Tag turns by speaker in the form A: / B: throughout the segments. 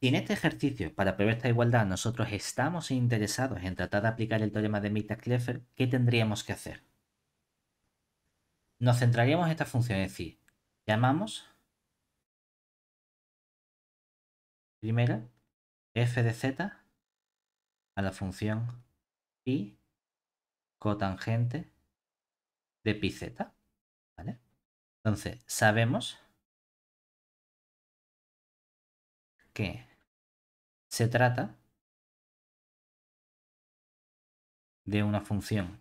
A: Si en este ejercicio para prever esta igualdad nosotros estamos interesados en tratar de aplicar el teorema de mittag kleffer ¿qué tendríamos que hacer? Nos
B: centraríamos en esta función, es decir, llamamos primera f de z a la función pi cotangente de pi z.
C: ¿vale? Entonces, sabemos que se trata de una función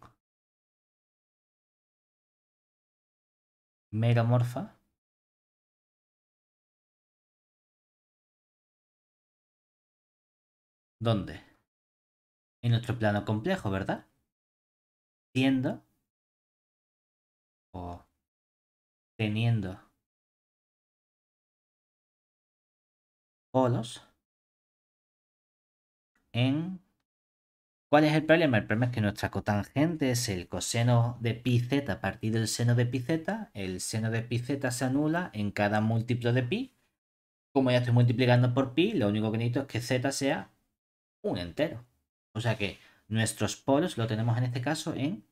C: meromorfa ¿Dónde? En nuestro plano complejo, ¿verdad? Siendo o teniendo polos en... ¿Cuál es el
A: problema? El problema es que nuestra cotangente es el coseno de pi z a partir del seno de pi z. El seno de pi z se anula en cada múltiplo de pi. Como ya estoy multiplicando por pi, lo único que necesito es que z sea un entero. O sea que nuestros polos lo tenemos en este caso en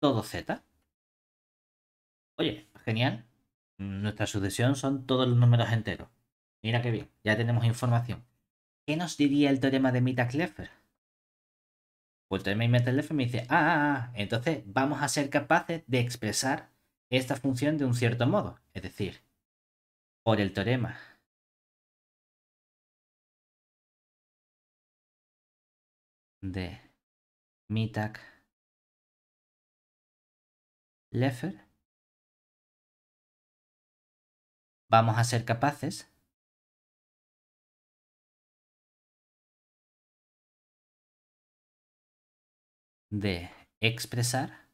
A: todo z. Oye, genial. Nuestra sucesión son todos los números enteros. Mira qué bien, ya tenemos información. ¿Qué nos diría el teorema de Mittag-Leffer? Pues el teorema de mittag leffer me dice, ah, ah, ah, entonces vamos a ser capaces de expresar
C: esta función de un cierto modo. Es decir, por el teorema de mittag Leffer, vamos a ser capaces de expresar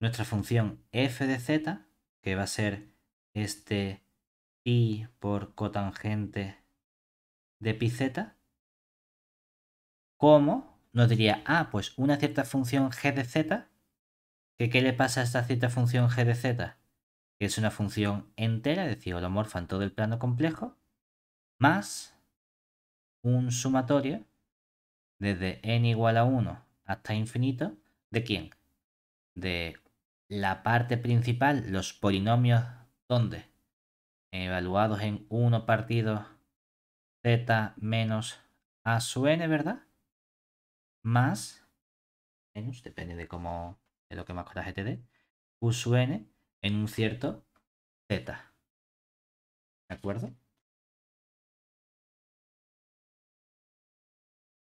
C: nuestra función f de z, que va a ser
B: este pi por cotangente de
A: pi z, como nos diría, ah, pues una cierta función g de z, que qué le pasa a esta cierta función g de z, que es una función entera, es decir, holomorfa en todo el plano complejo, más un sumatorio desde n igual a 1 hasta infinito, ¿de quién? De la parte principal, los polinomios, donde Evaluados en 1 partido z menos a su n, ¿verdad? Más, menos,
C: depende de cómo, de lo que más coraje te dé, u su n en un cierto z. ¿De acuerdo?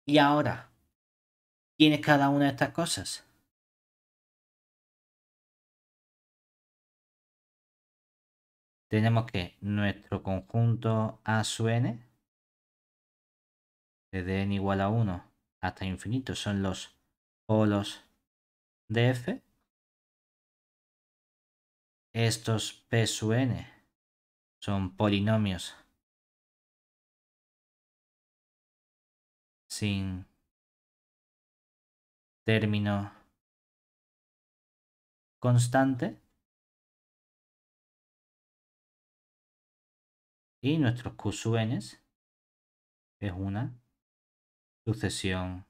C: Y ahora, ¿quién es cada una de estas cosas. Tenemos que nuestro conjunto A su n,
B: desde n igual a 1 hasta infinito, son los polos
C: de f. Estos P sub n son polinomios sin término constante. Y nuestros Q n es una sucesión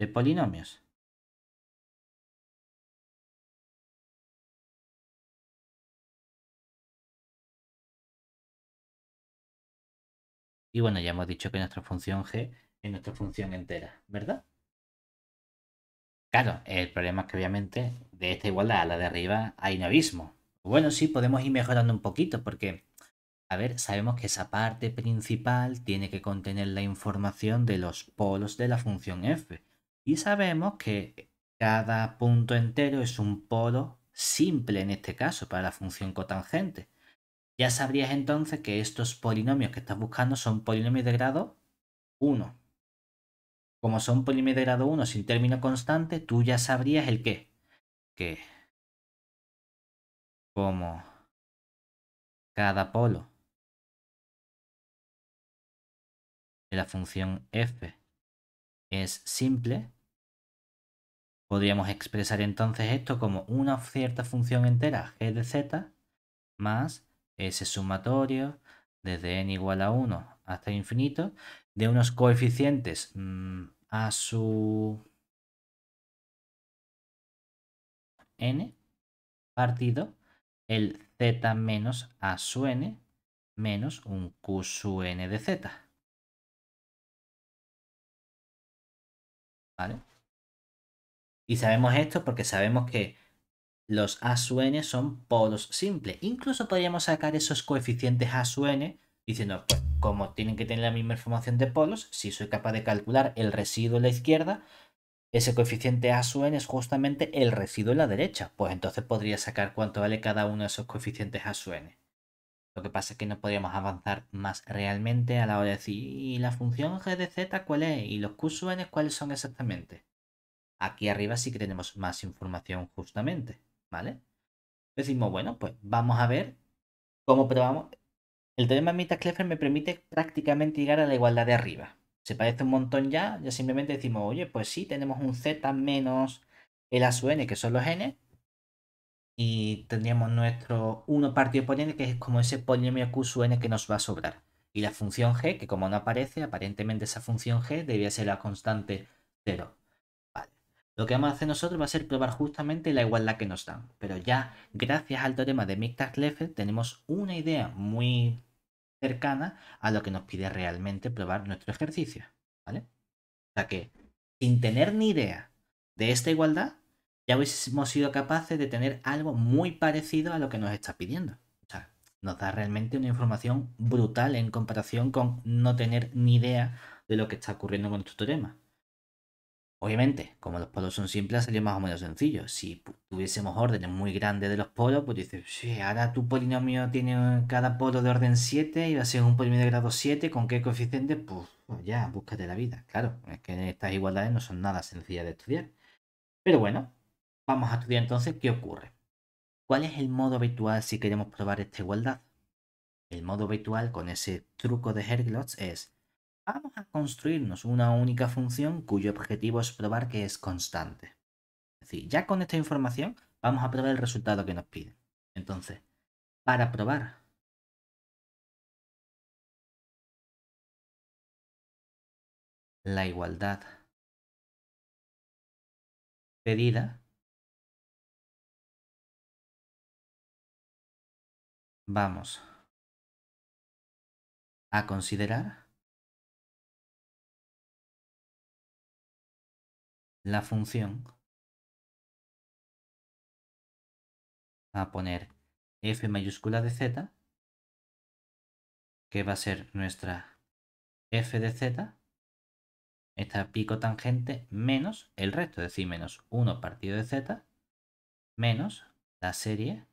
C: de polinomios. Y bueno, ya hemos dicho que nuestra función g es nuestra función entera, ¿verdad?
A: Claro, el problema es que obviamente de esta igualdad a la de arriba hay un abismo. Bueno, sí, podemos ir mejorando un poquito porque, a ver, sabemos que esa parte principal tiene que contener la información de los polos de la función f. Y sabemos que cada punto entero es un polo simple en este caso para la función cotangente. Ya sabrías entonces que estos polinomios que estás buscando son polinomios de grado 1. Como son polinomios de grado 1 sin término constante,
C: tú ya sabrías el qué. Que como cada polo de la función f es simple,
A: podríamos expresar entonces esto como una cierta función entera g de z más ese sumatorio desde n igual a 1 hasta
B: infinito de unos coeficientes mm, a su n partido el z menos a su n menos un q su n de z.
C: ¿Vale? Y sabemos esto porque sabemos que los A sub n son polos
A: simples. Incluso podríamos sacar esos coeficientes A sub n diciendo, pues, como tienen que tener la misma información de polos, si soy capaz de calcular el residuo en la izquierda, ese coeficiente A sub n es justamente el residuo en la derecha. Pues entonces podría sacar cuánto vale cada uno de esos coeficientes A sub n. Lo que pasa es que no podríamos avanzar más realmente a la hora de decir, ¿y la función g de z cuál es? ¿Y los q sub cuáles son exactamente? Aquí arriba sí que tenemos más información justamente. ¿vale? Decimos, bueno, pues vamos a ver cómo probamos. El teorema de mitas me permite prácticamente llegar a la igualdad de arriba. Se parece un montón ya, ya simplemente decimos, oye, pues sí, tenemos un Z menos el A su N, que son los N, y tendríamos nuestro 1 partido por n, que es como ese polinomio q sub n que nos va a sobrar. Y la función g, que como no aparece, aparentemente esa función g debía ser la constante 0. Lo que vamos a hacer nosotros va a ser probar justamente la igualdad que nos dan. Pero ya, gracias al teorema de miktag tenemos una idea muy cercana a lo que nos pide realmente probar nuestro ejercicio.
C: ¿Vale? O
A: sea que, sin tener ni idea de esta igualdad, ya hubiésemos sido capaces de tener algo muy parecido a lo que nos está pidiendo. O sea, nos da realmente una información brutal en comparación con no tener ni idea de lo que está ocurriendo con nuestro teorema. Obviamente, como los polos son simples, salió más o menos sencillo. Si tuviésemos órdenes muy grandes de los polos, pues dices, sí, ahora tu polinomio tiene cada polo de orden 7 y va a ser un polinomio de grado 7, ¿con qué coeficiente? Pues, pues, ya, búscate la vida. Claro, es que estas igualdades no son nada sencillas de estudiar. Pero bueno, vamos a estudiar entonces qué ocurre. ¿Cuál es el modo habitual si queremos probar esta igualdad? El modo habitual con ese truco de Herglotz es vamos a construirnos una única función cuyo objetivo es probar que es constante.
C: Es decir, ya con esta información vamos a probar el resultado que nos piden. Entonces, para probar la igualdad pedida, vamos a considerar la función a poner f mayúscula de z, que va a ser nuestra
A: f de z, esta pico tangente menos el resto, es decir,
B: menos 1 partido de z, menos la serie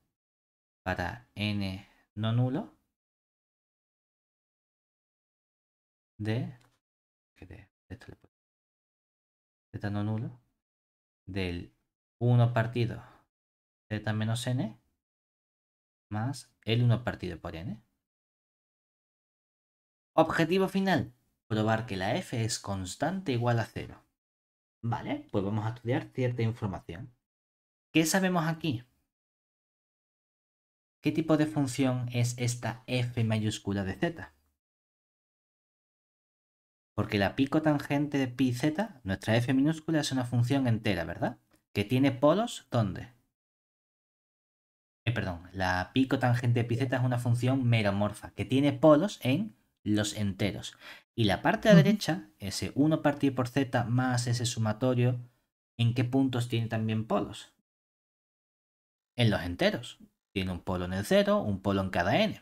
C: para n no nulo de z no nulo del 1 partido z menos n
B: más el 1 partido por n. Objetivo final,
A: probar que la f es constante igual a 0. Vale, pues vamos a estudiar
B: cierta información. ¿Qué sabemos aquí? ¿Qué tipo de función es esta f mayúscula de z?
A: Porque la pico tangente de pi z, nuestra f minúscula, es una función entera, ¿verdad? Que tiene polos, ¿dónde? Eh, perdón, la pico tangente de pi z es una función meromorfa, que tiene polos en los enteros. Y la parte de la derecha, ese 1 partido por z más ese sumatorio, ¿en qué puntos tiene también polos? En los enteros. Tiene un polo en el 0, un polo en cada n.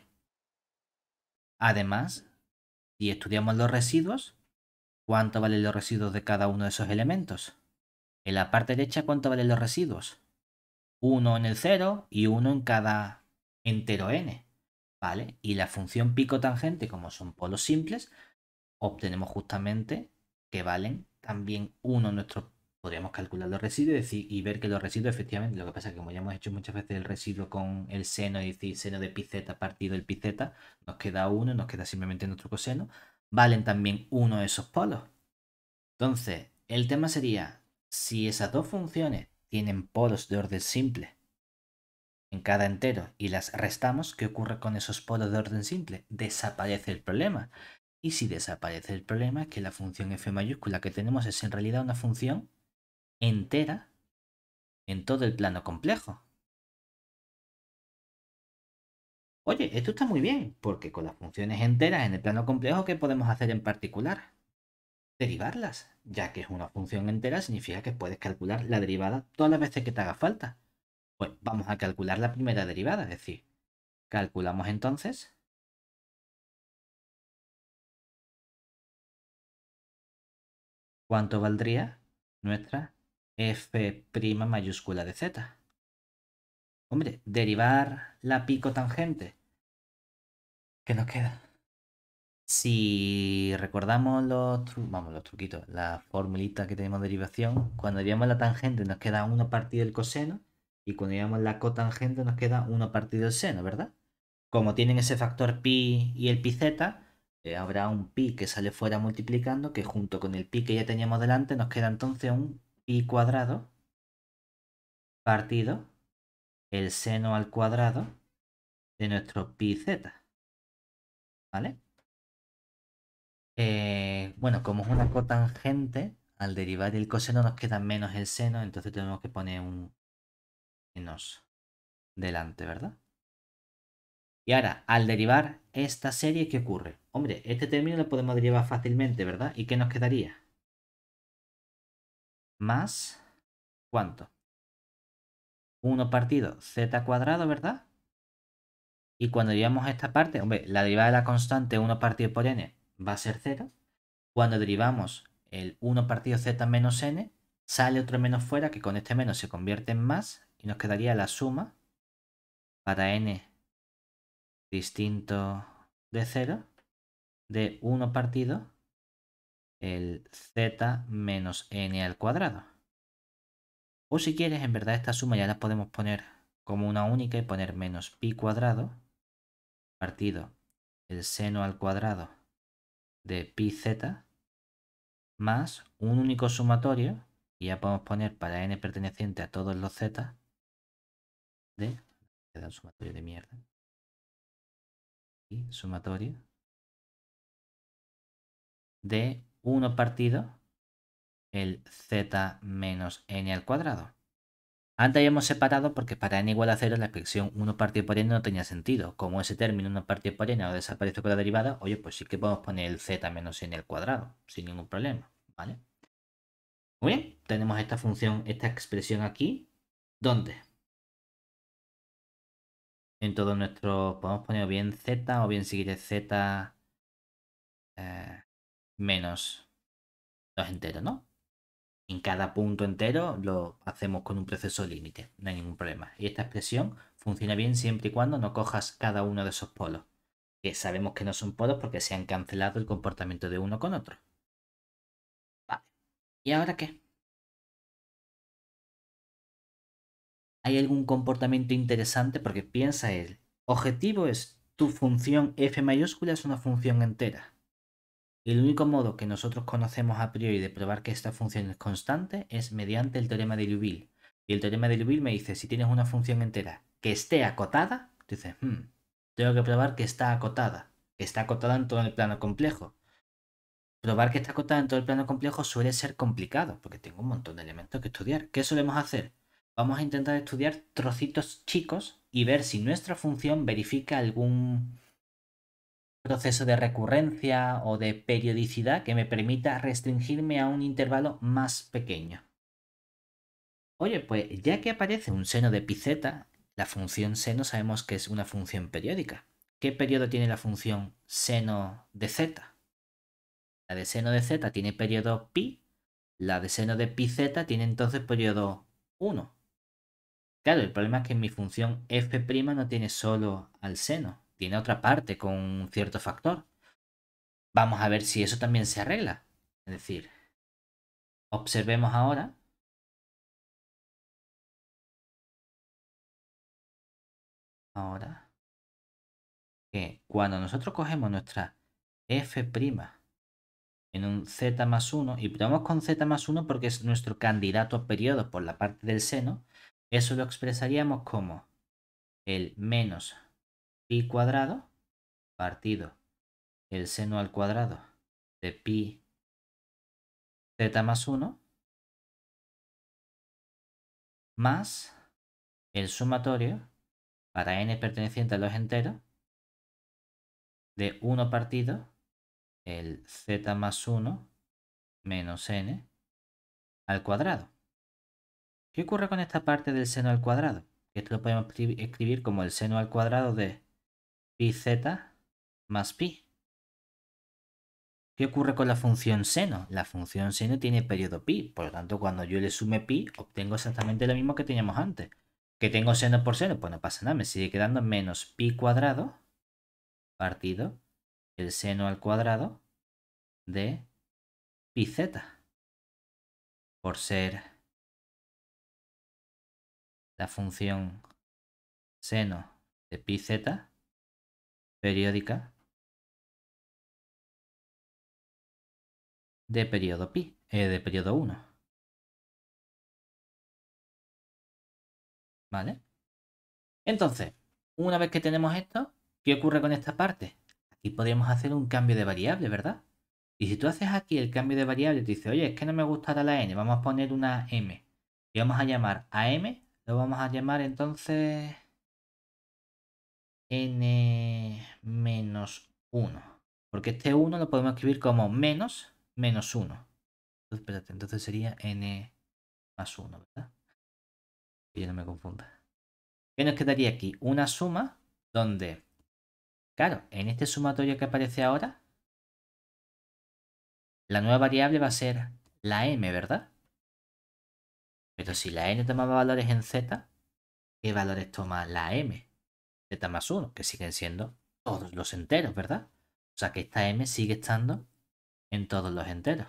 A: Además, si estudiamos los residuos, ¿Cuánto valen los residuos de cada uno de esos elementos? En la parte derecha, ¿cuánto valen los residuos? Uno en el 0 y uno en cada entero n. ¿Vale? Y la función pico tangente, como son polos simples, obtenemos justamente que valen también uno nuestro... podríamos calcular los residuos y, ver que los residuos efectivamente, lo que pasa es que como ya hemos hecho muchas veces el residuo con el seno, es decir, seno de pi z partido el pi z, nos queda uno, nos queda simplemente nuestro coseno, valen también uno de esos polos. Entonces, el tema sería si esas dos funciones tienen polos de orden simple en cada entero y las restamos, ¿qué ocurre con esos polos de orden simple? Desaparece el problema. Y si desaparece el problema es que la función f mayúscula que tenemos es en realidad una función entera
B: en todo el plano complejo. Oye, esto está muy bien, porque con las funciones enteras en el plano complejo, ¿qué podemos hacer en
A: particular? Derivarlas, ya que es una función entera, significa que puedes calcular
B: la derivada todas las veces que te haga falta. Pues vamos a calcular la primera derivada, es decir,
C: calculamos entonces cuánto valdría nuestra
B: f' mayúscula de z. Hombre, derivar la pi
A: cotangente.
B: ¿Qué nos queda? Si
A: recordamos los, vamos, los truquitos, la formulita que tenemos de derivación, cuando llevamos la tangente nos queda 1 partido del coseno y cuando llevamos la cotangente nos queda 1 partido del seno, ¿verdad? Como tienen ese factor pi y el pi z, eh, habrá un pi que sale fuera multiplicando que junto con el pi que ya teníamos delante nos queda entonces un pi cuadrado
C: partido el seno al cuadrado de nuestro pi z. ¿Vale?
A: Eh, bueno, como es una cotangente, al derivar el coseno nos queda menos el seno, entonces tenemos que poner un menos delante, ¿verdad? Y ahora, al derivar esta serie, ¿qué ocurre? Hombre, este término lo podemos derivar
B: fácilmente, ¿verdad? ¿Y qué nos quedaría? Más, ¿cuánto? 1 partido z cuadrado, ¿verdad?
A: Y cuando derivamos esta parte, la derivada de la constante 1 partido por n va a ser 0. Cuando derivamos el 1 partido z menos n, sale otro menos fuera que con este menos se convierte en más y nos quedaría la suma para n distinto de 0 de 1 partido el z menos n al cuadrado. O si quieres, en verdad esta suma ya la podemos poner como una única y poner menos pi cuadrado partido el seno al cuadrado de pi z más un único sumatorio, y ya podemos poner para
C: n perteneciente a todos los z de... Queda un sumatorio de mierda. Y sumatorio
B: de 1 partido el z menos n
A: al cuadrado. Antes habíamos separado porque para n igual a 0 la expresión 1 partido por n no tenía sentido. Como ese término 1 partido por n ahora desaparece con la derivada, oye, pues sí que podemos poner el z menos
B: n al cuadrado, sin ningún problema, ¿vale? Muy bien, tenemos esta función, esta expresión aquí. ¿Dónde? En todo nuestro, podemos poner bien z o bien seguir z eh,
A: menos 2 enteros, ¿no? en cada punto entero lo hacemos con un proceso límite, no hay ningún problema. Y esta expresión funciona bien siempre y cuando no cojas cada uno de esos polos, que sabemos que no son polos porque se han cancelado el comportamiento de
B: uno con otro. Vale. ¿Y ahora qué? ¿Hay algún comportamiento interesante? Porque piensa el
A: objetivo es tu función f mayúscula es una función entera. El único modo que nosotros conocemos a priori de probar que esta función es constante es mediante el teorema de Liouville. Y el teorema de Liouville me dice, si tienes una función entera que esté acotada, dices, hmm, tengo que probar que está acotada, que está acotada en todo el plano complejo. Probar que está acotada en todo el plano complejo suele ser complicado, porque tengo un montón de elementos que estudiar. ¿Qué solemos hacer? Vamos a intentar estudiar trocitos chicos y ver si nuestra función verifica algún proceso de recurrencia o de periodicidad que me permita restringirme a un intervalo más pequeño. Oye, pues ya que aparece un seno de pi z, la función seno sabemos que es una función periódica. ¿Qué periodo tiene la función seno de z? La de seno de z tiene periodo pi, la de seno de pi z tiene entonces periodo 1. Claro, el problema es que mi función f' no tiene solo al seno, tiene otra parte con un cierto factor. Vamos a ver si eso
C: también se arregla. Es decir, observemos ahora. Ahora. Que cuando nosotros cogemos nuestra f'
A: en un z más 1, y probamos con z más 1 porque es nuestro candidato a periodo por la parte del seno, eso lo expresaríamos como el menos
C: pi cuadrado partido el seno al cuadrado de pi z más 1 más el sumatorio para n perteneciente a
B: los enteros de 1 partido el z más 1 menos n al cuadrado.
A: ¿Qué ocurre con esta parte del seno al cuadrado? Esto lo podemos escribir como el seno al cuadrado de z más pi. ¿Qué ocurre con la función seno? La función seno tiene periodo pi, por lo tanto cuando yo le sume pi obtengo exactamente lo mismo que teníamos antes. ¿Que tengo seno por seno? Pues no pasa nada, me sigue quedando menos pi
B: cuadrado partido el seno al cuadrado
C: de pi z. Por ser la función seno de pi z periódica de periodo pi, eh, de periodo 1. ¿Vale? Entonces, una vez que
B: tenemos esto, ¿qué ocurre con esta parte? Aquí podríamos hacer un cambio de variable, ¿verdad?
A: Y si tú haces aquí el cambio de variable te dice, oye, es que no me gustará la n, vamos a poner una m. Y vamos a llamar a m, lo vamos a llamar entonces n menos 1. Porque este 1 lo podemos escribir como menos menos 1. Entonces, sería n más 1, ¿verdad?
B: Que no me confunda. ¿Qué nos quedaría aquí? Una suma donde, claro, en este sumatorio que aparece ahora, la nueva variable va a ser la m, ¿verdad? Pero
A: si la n tomaba valores en z, ¿qué valores toma la m? Z más 1, que siguen siendo todos los enteros, ¿verdad? O sea que esta M sigue estando en todos los enteros.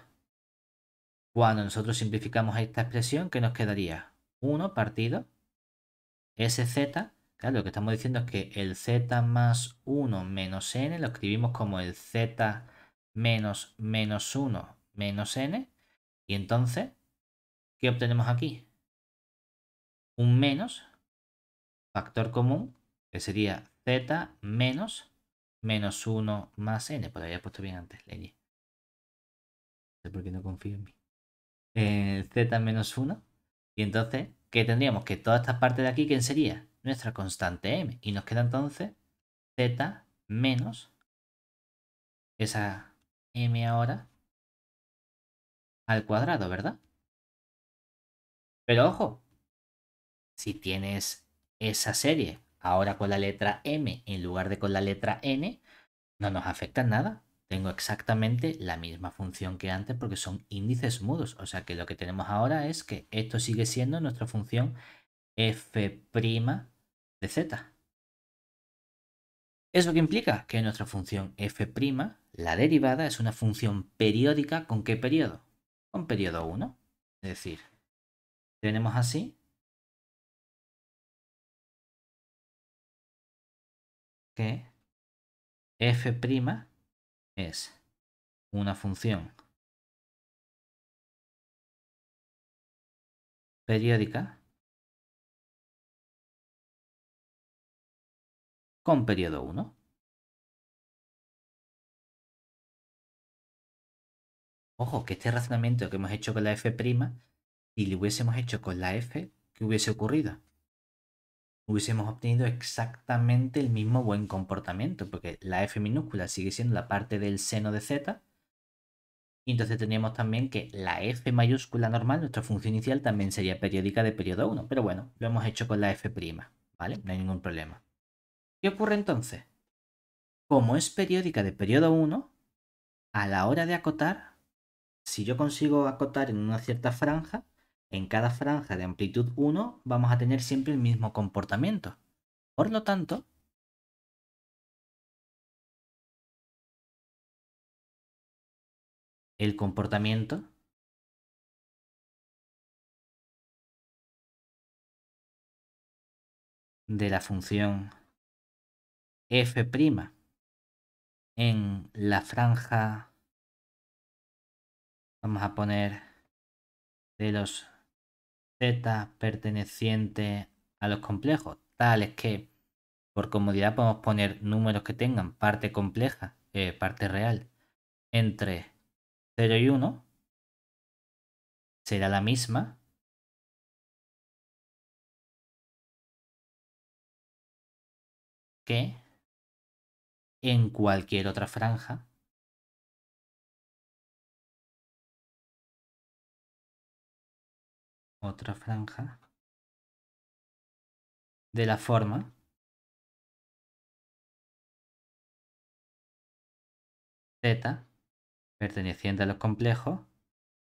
A: Cuando nosotros simplificamos esta expresión, ¿qué nos quedaría? 1 partido SZ. Claro, lo que estamos diciendo es que el Z más 1 menos N lo escribimos como el Z menos
B: menos 1 menos N. Y entonces, ¿qué obtenemos aquí? Un menos factor común que sería z
A: menos menos 1 más n, Pues había puesto bien antes la No sé por qué no confío en mí. z eh, menos 1. Y entonces, ¿qué tendríamos? Que toda esta parte de aquí, ¿quién sería? Nuestra constante m. Y nos queda entonces
C: z menos esa m ahora al cuadrado, ¿verdad? Pero
B: ojo, si tienes esa serie ahora con la letra M
A: en lugar de con la letra N, no nos afecta nada. Tengo exactamente la misma función que antes porque son índices mudos. O sea que lo que tenemos ahora es que esto sigue siendo nuestra función f' de z. ¿Eso qué implica? Que nuestra función f', la derivada, es una función
C: periódica con qué periodo? Con periodo 1. Es decir, tenemos así que f' es una función periódica con periodo 1.
B: Ojo, que este razonamiento que hemos hecho con la f', si lo hubiésemos hecho con la
A: f, ¿qué hubiese ocurrido? hubiésemos obtenido exactamente el mismo buen comportamiento, porque la f minúscula sigue siendo la parte del seno de z, y entonces tendríamos también que la f mayúscula normal, nuestra función inicial, también sería periódica de periodo 1, pero bueno, lo hemos hecho con la f', prima, ¿vale? No hay ningún problema. ¿Qué ocurre entonces? Como es periódica de periodo 1, a la hora de acotar, si yo consigo acotar en una cierta franja, en cada franja de
C: amplitud 1 vamos a tener siempre el mismo comportamiento. Por lo tanto, el comportamiento de la función f' en la franja, vamos a poner de los
A: Z pertenecientes a los complejos, tales que por comodidad podemos poner números que tengan parte compleja, eh, parte real, entre
C: 0 y 1, será la misma. que en cualquier otra franja otra franja de la forma. Z
B: perteneciente a los complejos,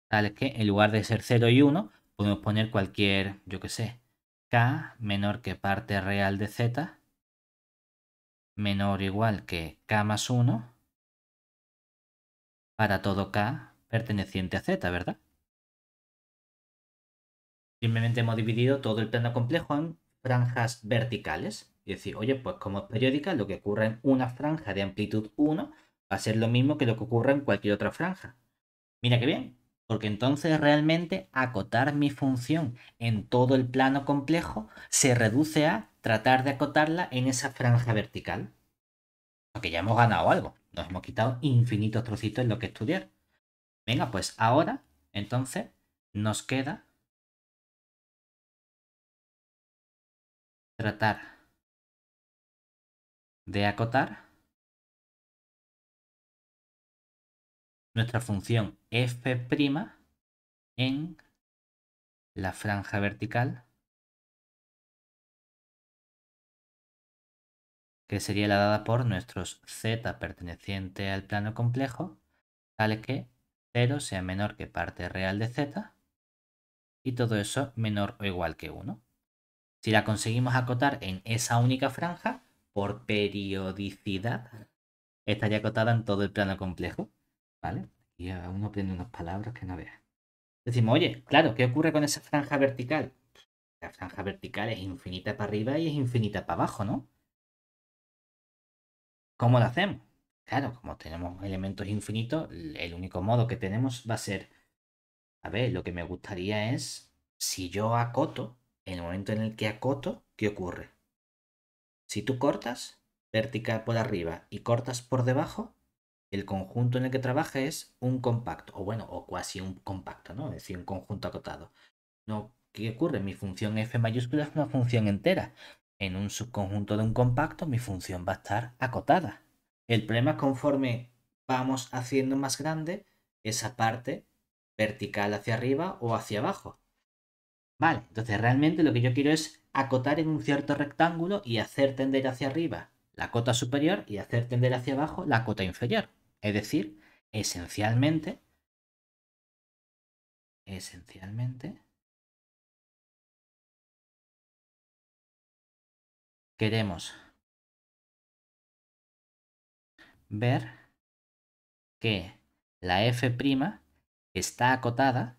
B: tal que en lugar de ser 0 y 1, podemos poner cualquier,
A: yo que sé, k menor que parte real de z,
B: menor o igual que k más 1, para todo k perteneciente a z, ¿verdad? Simplemente
A: hemos dividido todo el plano complejo en franjas verticales. Y decir, oye, pues como es periódica, lo que ocurre en una franja de amplitud 1 va a ser lo mismo que lo que ocurre en cualquier otra franja. Mira qué bien, porque entonces realmente acotar mi función en todo el plano complejo se reduce a tratar de acotarla en esa franja vertical. Porque ya hemos ganado algo, nos hemos quitado infinitos trocitos en lo que estudiar.
C: Venga, pues ahora, entonces, nos queda tratar de acotar nuestra función f' en la franja vertical que
B: sería la dada por nuestros z perteneciente al plano complejo, tal que
A: 0 sea menor que parte real de z y todo eso menor o igual que 1. Si la conseguimos acotar en esa única franja, por periodicidad, estaría acotada en todo el plano complejo. ¿Vale? Y uno aprende unas palabras que no veas. Decimos, oye, claro, ¿qué ocurre con esa franja vertical? La franja vertical es infinita para arriba y es infinita para abajo, ¿no? ¿Cómo lo hacemos? Claro, como tenemos elementos infinitos, el único modo que tenemos va a ser, a ver, lo que me gustaría es, si yo acoto, en el momento en el que acoto, ¿qué ocurre? Si tú cortas vertical por arriba y cortas por debajo, el conjunto en el que trabaja es un compacto, o bueno, o casi un compacto, ¿no? Es decir, un conjunto acotado. No, ¿Qué ocurre? Mi función f mayúscula es una función entera. En un subconjunto de un compacto, mi función va a estar acotada. El problema es conforme vamos haciendo más grande esa parte vertical hacia arriba o hacia abajo. Vale, entonces realmente lo que yo quiero es acotar en un cierto rectángulo y hacer tender hacia arriba la
B: cota superior y hacer tender hacia abajo la cota inferior. Es decir, esencialmente,
C: esencialmente, queremos ver que la f' está acotada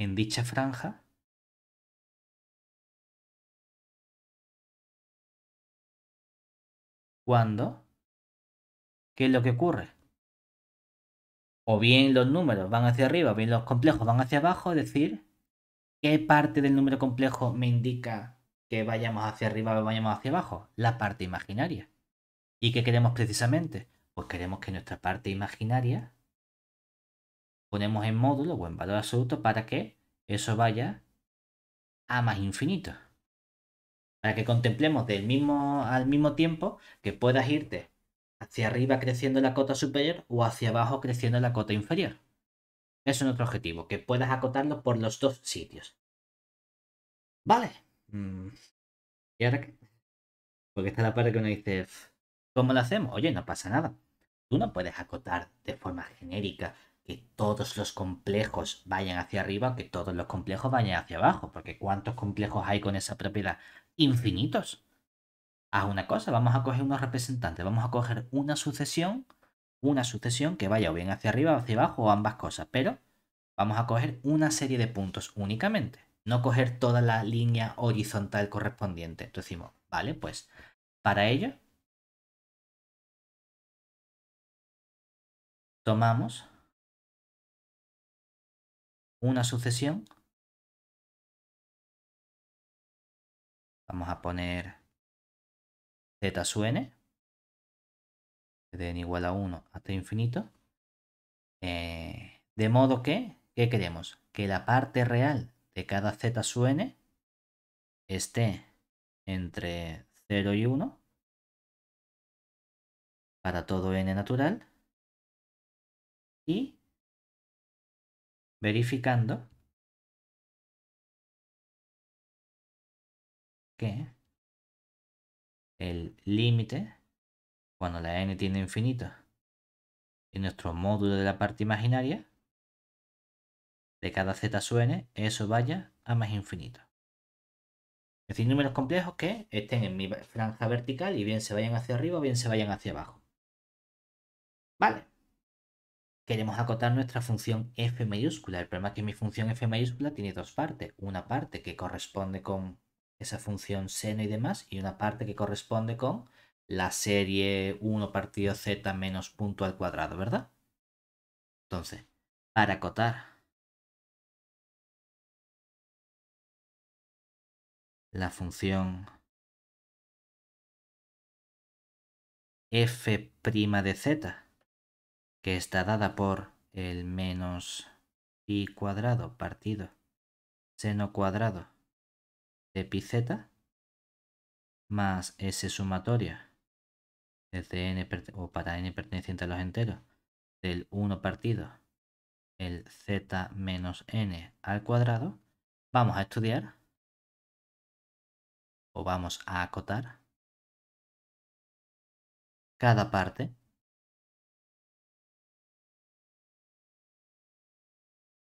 C: en dicha franja cuando, ¿qué es lo que ocurre? O bien los números van hacia
A: arriba, o bien los complejos van hacia abajo, es decir, ¿qué parte del número complejo me indica que vayamos hacia arriba o vayamos hacia abajo? La parte imaginaria. ¿Y qué queremos precisamente? Pues queremos que nuestra parte imaginaria ponemos en módulo o en valor absoluto para que eso vaya a más infinito. Para que contemplemos del mismo, al mismo tiempo que puedas irte hacia arriba creciendo la cota superior o hacia abajo creciendo la cota inferior.
B: Eso es nuestro objetivo, que puedas acotarlo por los dos sitios. Vale. Mm. ¿Y ahora Porque está la parte que uno dice, ¿cómo lo hacemos?
A: Oye, no pasa nada. Tú no puedes acotar de forma genérica todos los complejos vayan hacia arriba, o que todos los complejos vayan hacia abajo, porque ¿cuántos complejos hay con esa propiedad? Infinitos. Haz una cosa, vamos a coger unos representantes, vamos a coger una sucesión, una sucesión que vaya o bien hacia arriba o hacia abajo o ambas cosas, pero vamos a coger una serie de puntos únicamente, no coger toda la línea horizontal
C: correspondiente. Entonces decimos, vale, pues para ello tomamos una sucesión. Vamos a poner z suene
B: de n igual a 1 hasta infinito. Eh, de modo
A: que, ¿qué queremos? Que la parte real de cada z n.
C: esté entre 0 y 1 para todo n natural y verificando que el límite, cuando
B: la n tiene infinito, y nuestro módulo de la parte imaginaria,
A: de cada z su n, eso vaya a más infinito. Es decir, números complejos que estén en mi franja vertical y bien se vayan hacia arriba o bien se vayan hacia abajo. Vale queremos acotar nuestra función f mayúscula. El problema es que mi función f mayúscula tiene dos partes. Una parte que corresponde con esa función seno y demás y una parte que corresponde con la serie 1
C: partido z menos punto al cuadrado, ¿verdad? Entonces, para acotar la función f'
B: de z que está dada por el menos pi cuadrado partido seno cuadrado de pi z más S sumatoria desde n
A: o para n perteneciente a los enteros del 1 partido el
B: z menos n al cuadrado, vamos a estudiar
C: o vamos a acotar cada parte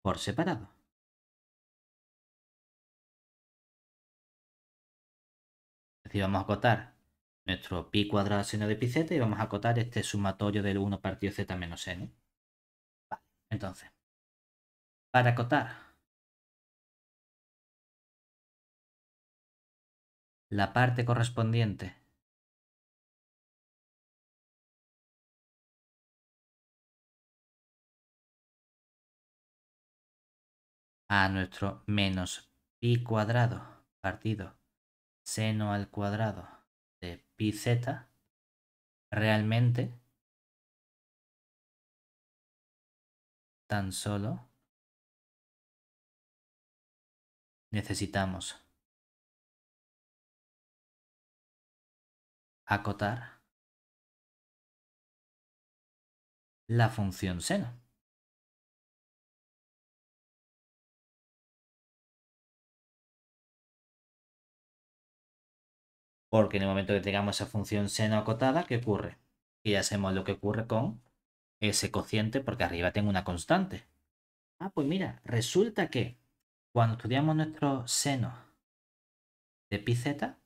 C: por separado es decir vamos a acotar nuestro pi cuadrado seno de pi z y vamos a acotar este sumatorio del 1 partido z menos n entonces para acotar la parte correspondiente a nuestro menos pi cuadrado partido seno al cuadrado de pi z, realmente tan solo necesitamos acotar la función seno. Porque en el momento que tengamos esa función seno acotada, ¿qué ocurre?
A: Y ya sabemos lo que ocurre con ese cociente porque arriba tengo una constante. Ah,
B: pues mira, resulta que cuando estudiamos nuestro seno de pi z,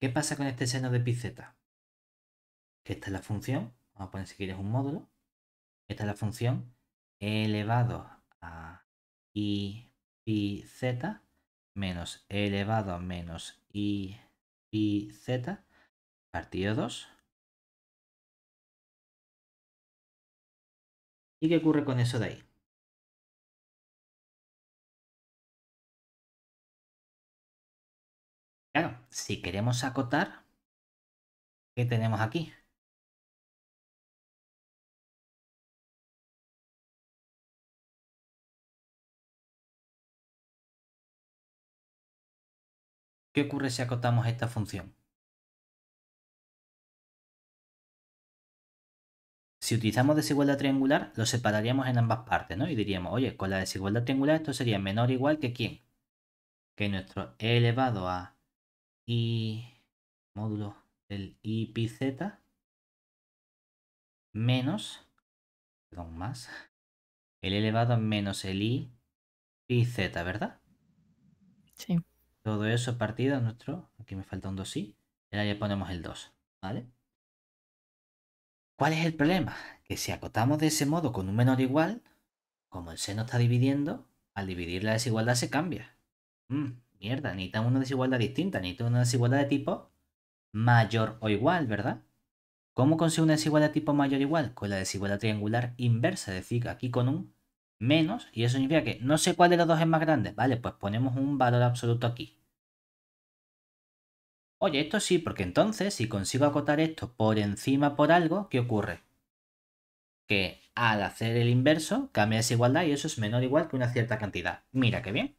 B: ¿qué pasa con este seno de pi z? Que esta es la función, vamos a poner si quieres un módulo, esta es la
A: función elevado a i pi z
C: menos elevado a menos i pi z partido 2. ¿Y qué ocurre con eso de ahí? Claro, si queremos acotar, ¿qué tenemos aquí? ¿Qué ocurre si acotamos esta función? Si utilizamos desigualdad triangular, lo
A: separaríamos en ambas partes, ¿no? Y diríamos, oye, con la desigualdad triangular esto sería menor o igual que quién?
B: Que nuestro e elevado a i módulo del i pi z menos, perdón, más, el elevado a menos el i pi z, ¿verdad?
C: Sí.
A: Todo eso partido, nuestro. Aquí me falta un 2 sí. Y ahí ya ponemos el 2. ¿Vale? ¿Cuál es el problema? Que si acotamos de ese modo con un menor igual, como el seno está dividiendo, al dividir la desigualdad se cambia. Mierda, mm, mierda, necesitamos una desigualdad distinta, necesitamos una desigualdad de tipo mayor o igual, ¿verdad? ¿Cómo consigo una desigualdad de tipo mayor o igual? Con la desigualdad triangular inversa, es decir, aquí con un menos, y eso significa que no sé cuál de los dos es más grande. Vale, pues ponemos un valor absoluto aquí. Oye, esto sí, porque entonces si consigo acotar esto por encima por algo, ¿qué ocurre? Que al hacer el inverso cambia esa igualdad y eso es menor o igual que una cierta cantidad. Mira qué bien.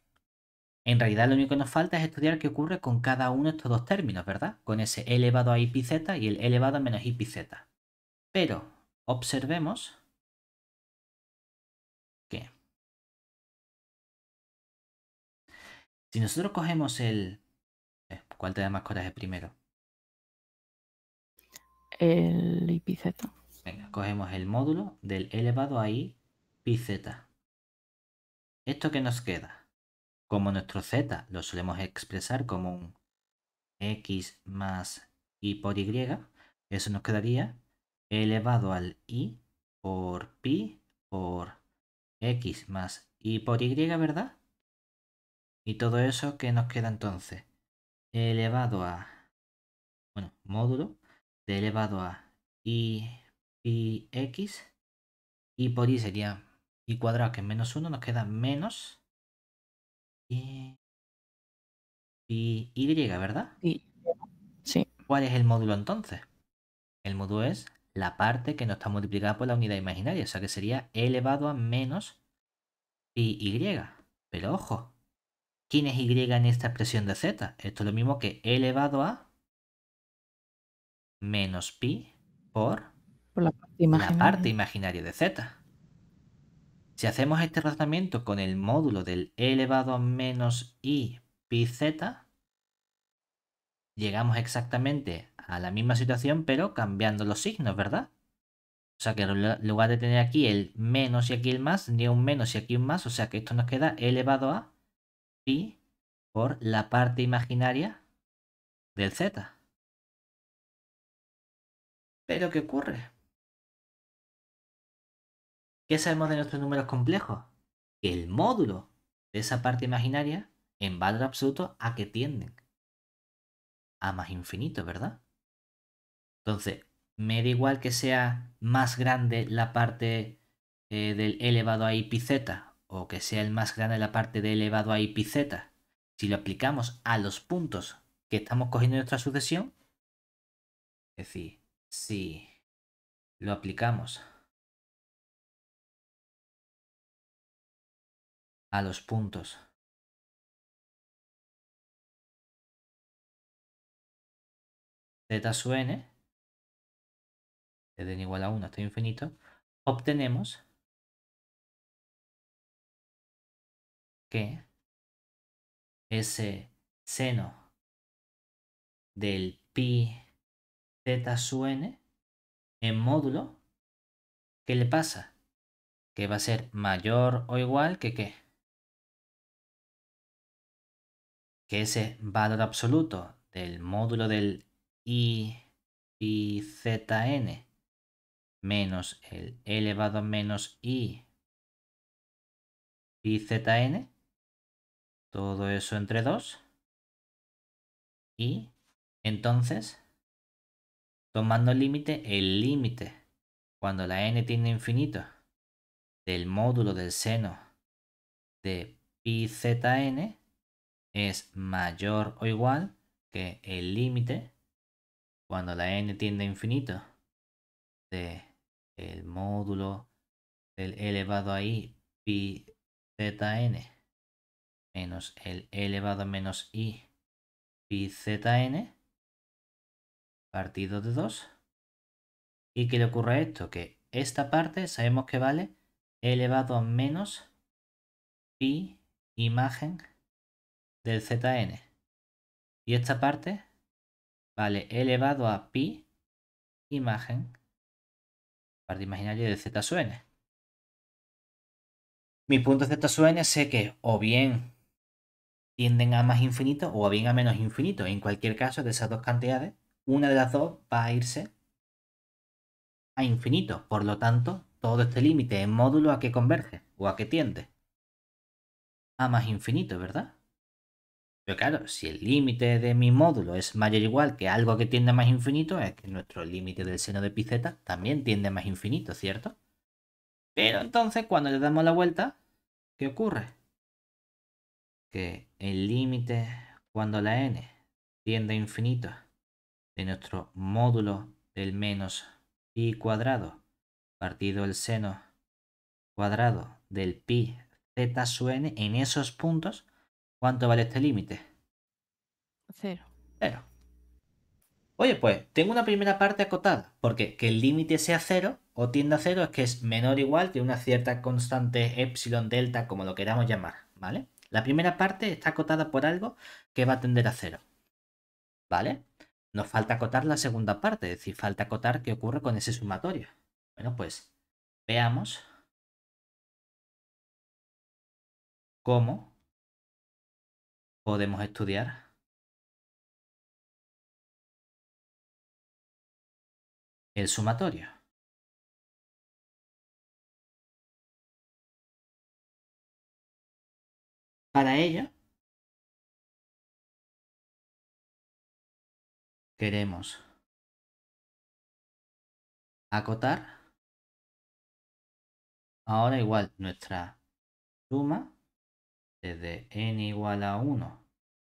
A: En realidad lo único que nos falta es estudiar qué ocurre con cada uno de estos dos términos, ¿verdad? Con ese elevado a y z
C: y el elevado a menos y z. Pero observemos Si nosotros cogemos el... Eh, ¿Cuál te da más coraje primero?
A: El IPZ. Venga, cogemos el módulo del elevado a I pi z. ¿Esto que nos queda? Como nuestro z lo solemos expresar como un x más y por y, eso nos quedaría elevado al i por pi por x más y por y, ¿verdad? y todo eso que nos queda entonces elevado a bueno módulo de elevado a y, y x y por y sería y cuadrado que es menos 1 nos queda menos
C: y,
B: y verdad sí cuál es el módulo entonces
A: el módulo es la parte que no está multiplicada por la unidad imaginaria o sea que sería elevado a menos y pero ojo ¿Quién es Y en esta expresión de Z? Esto es lo mismo que e elevado a menos pi por, la, parte imaginaria de Z. Si hacemos este razonamiento con el módulo del e elevado a menos i pi z, llegamos exactamente a la misma situación, pero cambiando los signos, ¿verdad? O sea que en lugar de tener aquí el menos y aquí el más, tendría un menos y aquí un más, o sea que esto nos queda e elevado a pi
C: por la parte imaginaria del z. Pero ¿qué ocurre? ¿Qué
B: sabemos de nuestros números complejos? Que el módulo de esa parte imaginaria en
A: valor absoluto a que tienden. A más infinito, ¿verdad? Entonces, me da igual que sea más grande la parte eh, del elevado a y pi z o que sea el más grande de la parte de elevado a y z,
B: si lo aplicamos a los puntos que estamos cogiendo en nuestra sucesión,
C: es decir, si lo aplicamos a los puntos z su n, desde n igual a 1 hasta infinito, obtenemos que ese seno del pi
B: zeta su n en módulo, ¿qué le pasa? Que va a ser mayor o igual que qué?
A: Que ese valor absoluto del módulo del i
B: pi n menos el elevado menos i
C: pi n, todo eso entre 2. Y entonces,
B: tomando el límite, el límite, cuando la n tiende a infinito,
A: del módulo del seno de pi zn es mayor o igual que el límite cuando la n tiende a infinito de el módulo del elevado a i pi zn menos el e elevado a menos i pi zn partido de 2. ¿Y qué le ocurre esto? Que esta parte sabemos que vale e elevado a menos pi imagen
B: del zn. Y esta parte vale e elevado a pi imagen parte imaginaria de z n. Mi punto z n sé que o bien tienden
A: a más infinito o bien a menos infinito. En cualquier caso, de esas dos cantidades, una de las dos va a irse a infinito. Por lo tanto, todo este límite en módulo a qué converge o a qué tiende. A más infinito, ¿verdad? Pero claro, si el límite de mi módulo es mayor o igual que algo que tiende a más infinito, es que nuestro límite del seno de pi z también tiende a más infinito, ¿cierto? Pero entonces, cuando le damos la vuelta, ¿qué ocurre? que el límite cuando la n tiende a infinito de nuestro módulo del menos pi cuadrado partido el seno cuadrado del pi zeta su n en esos puntos, ¿cuánto vale este límite? Cero. Cero. Oye, pues tengo una primera parte acotada, porque que el límite sea cero o tienda a cero es que es menor o igual que una cierta constante epsilon delta, como lo queramos llamar, ¿vale? La primera parte está acotada por algo que va a tender a cero. ¿Vale? Nos falta acotar la segunda parte,
C: es decir, falta acotar qué ocurre con ese sumatorio. Bueno, pues veamos cómo podemos estudiar el sumatorio. Para ello, queremos acotar ahora igual nuestra suma desde n igual a 1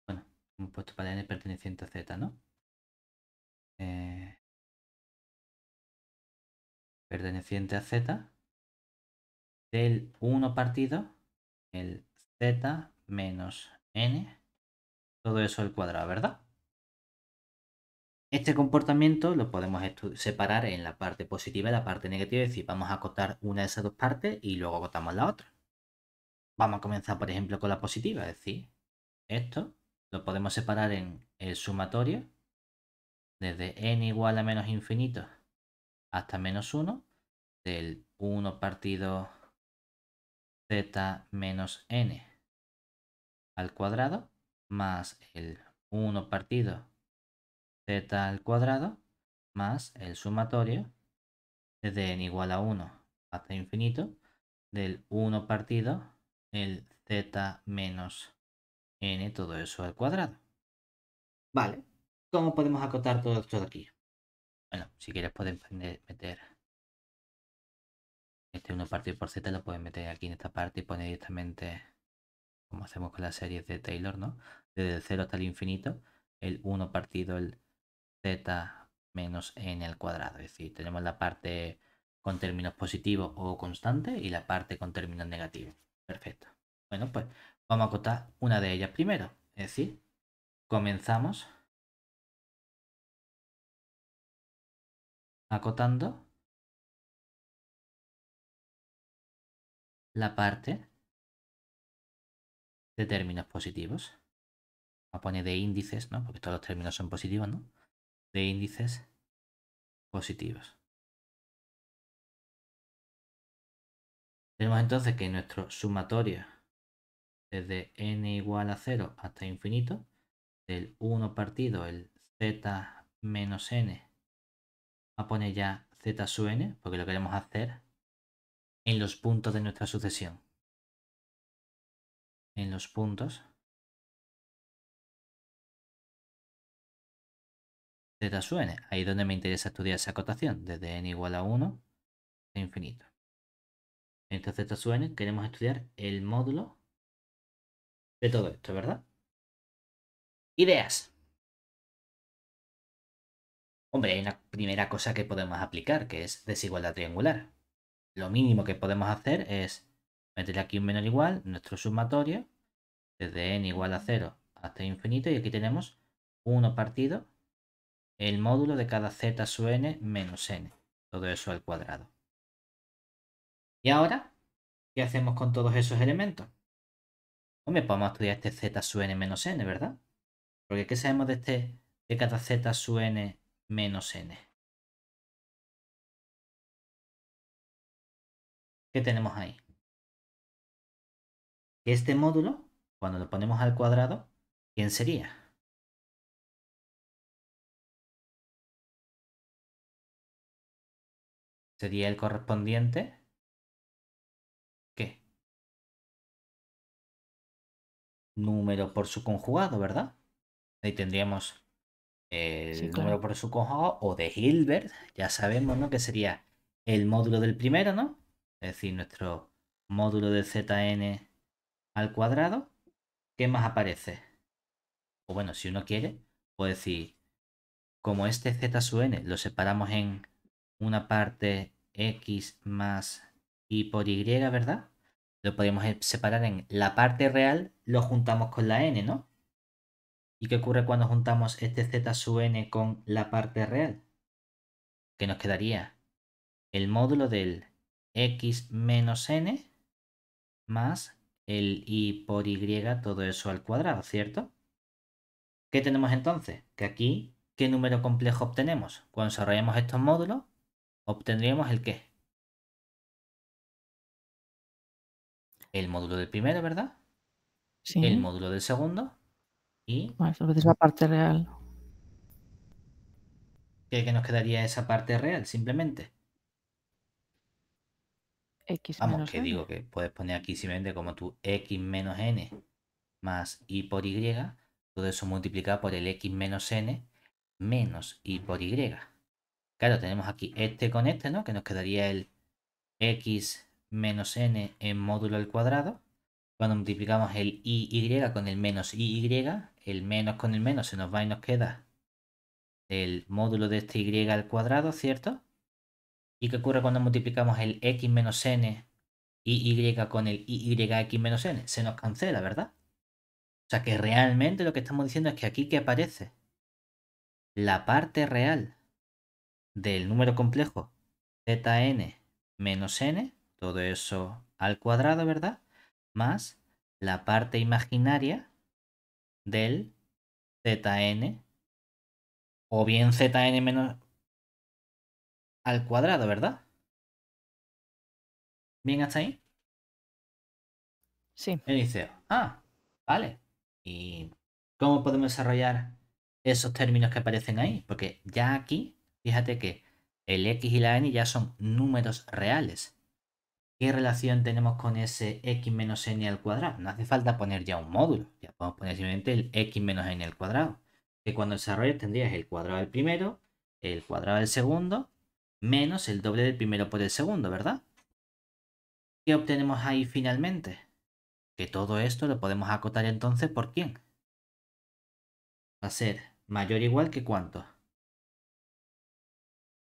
C: bueno hemos puesto para n perteneciente a z no eh, perteneciente a z
B: del 1 partido el z menos n,
A: todo eso al cuadrado, ¿verdad? Este comportamiento lo podemos separar en la parte positiva y la parte negativa, es decir, vamos a acotar una de esas dos partes y luego acotamos la otra. Vamos a comenzar, por ejemplo, con la positiva, es decir, esto lo podemos separar en el sumatorio desde n igual a menos infinito hasta menos 1 del 1 partido
B: z menos n al cuadrado más el 1 partido z al cuadrado
A: más el sumatorio desde n igual a 1 hasta infinito del 1 partido el z menos n todo
B: eso al cuadrado. Vale, ¿cómo podemos acotar todo esto de aquí? Bueno, si quieres pueden meter este 1 partido por z,
A: lo pueden meter aquí en esta parte y poner directamente como hacemos con las series de Taylor, ¿no? Desde el 0 hasta el infinito, el 1 partido el z menos n al cuadrado. Es decir, tenemos la parte con términos positivos o constantes y la
B: parte con términos negativos. Perfecto. Bueno, pues vamos a acotar una de ellas primero.
C: Es decir, comenzamos acotando la parte de términos positivos. Vamos a poner de índices, ¿no? Porque todos los términos son positivos, ¿no? De índices positivos. Tenemos entonces que nuestro sumatorio desde n igual a 0 hasta
A: infinito, del 1 partido el z menos n,
B: a poner ya z sub n, porque lo queremos hacer en los puntos
C: de nuestra sucesión en los puntos z sub n. Ahí donde me interesa estudiar esa acotación, desde n igual a 1 a e infinito. Entonces z sub n queremos estudiar el módulo de todo esto, ¿verdad? Ideas. Hombre, hay una
B: primera cosa que podemos aplicar, que es desigualdad triangular. Lo mínimo que podemos hacer
A: es meterle aquí un menor igual, nuestro sumatorio, desde n igual a 0 hasta infinito, y aquí tenemos 1 partido, el módulo de cada z sub n menos n, todo eso al cuadrado. Y ahora, ¿qué hacemos con todos esos elementos? Hombre, podemos estudiar este z sub n menos n,
B: ¿verdad? Porque ¿qué sabemos de este de cada z sub n menos n?
C: ¿Qué tenemos ahí? Este módulo, cuando lo ponemos al cuadrado, ¿quién sería? Sería el correspondiente. ¿Qué? Número por su conjugado,
B: ¿verdad? Ahí tendríamos el número por su conjugado o de
A: Hilbert, ya sabemos, ¿no? Que sería el módulo del primero, ¿no? Es decir, nuestro módulo de Zn al cuadrado, ¿qué más aparece? O bueno, si uno quiere, puede decir, como este z sub n lo separamos en una parte x más y por y, ¿verdad? Lo podemos separar en la parte real, lo juntamos con la n, ¿no? ¿Y qué ocurre cuando juntamos este z sub n con la parte real? Que nos quedaría el módulo del x menos n más el y por y, todo eso al cuadrado, ¿cierto?
B: ¿Qué tenemos entonces? Que aquí, ¿qué número complejo obtenemos? Cuando desarrollamos estos módulos, obtendríamos el qué? El módulo del primero, ¿verdad? Sí. El módulo del segundo. Y... Bueno, eso es la parte real.
A: ¿Qué que nos quedaría esa parte real, simplemente? Vamos, que digo que puedes poner aquí simplemente como tú, X menos N más Y por Y, todo eso multiplicado por el X menos N menos Y por Y. Claro, tenemos aquí este con este, ¿no? Que nos quedaría el X menos N en módulo al cuadrado. Cuando multiplicamos el Y con el menos Y, el menos con el menos se nos va y nos queda el módulo de este Y al cuadrado, ¿cierto? ¿Y qué ocurre cuando multiplicamos el x menos n y y con el yx menos n? Se nos cancela, ¿verdad? O sea que realmente lo que estamos diciendo es que aquí que aparece la parte real del número complejo zn menos n, todo eso al cuadrado, ¿verdad? Más la parte imaginaria
C: del zn, o bien zn menos, al cuadrado, ¿verdad? ¿Bien hasta ahí? Sí. dice, ah, vale. ¿Y
A: cómo podemos desarrollar esos términos que aparecen ahí? Porque ya aquí, fíjate que el x y la n ya son números reales. ¿Qué relación tenemos con ese x menos n al cuadrado? No hace falta poner ya un módulo. Ya podemos poner simplemente el x menos n al cuadrado. Que cuando desarrolles tendrías el cuadrado del primero, el cuadrado del segundo menos el doble del primero por el segundo, ¿verdad? ¿Qué
B: obtenemos ahí finalmente? Que todo esto lo podemos acotar entonces por quién. Va a ser mayor o igual que cuánto.